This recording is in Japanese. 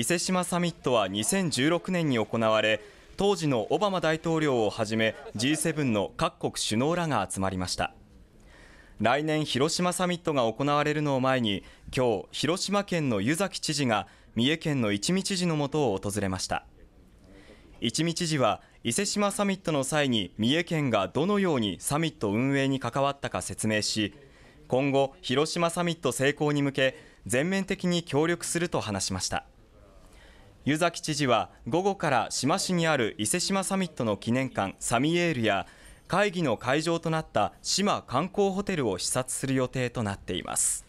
伊勢志摩サミットは2016年に行われ当時のオバマ大統領をはじめ G7 の各国首脳らが集まりました来年広島サミットが行われるのを前に今日広島県の湯崎知事が三重県の一見知事のもとを訪れました一見知事は伊勢志摩サミットの際に三重県がどのようにサミット運営に関わったか説明し今後広島サミット成功に向け全面的に協力すると話しました湯崎知事は午後から志摩市にある伊勢志摩サミットの記念館サミエールや会議の会場となった志摩観光ホテルを視察する予定となっています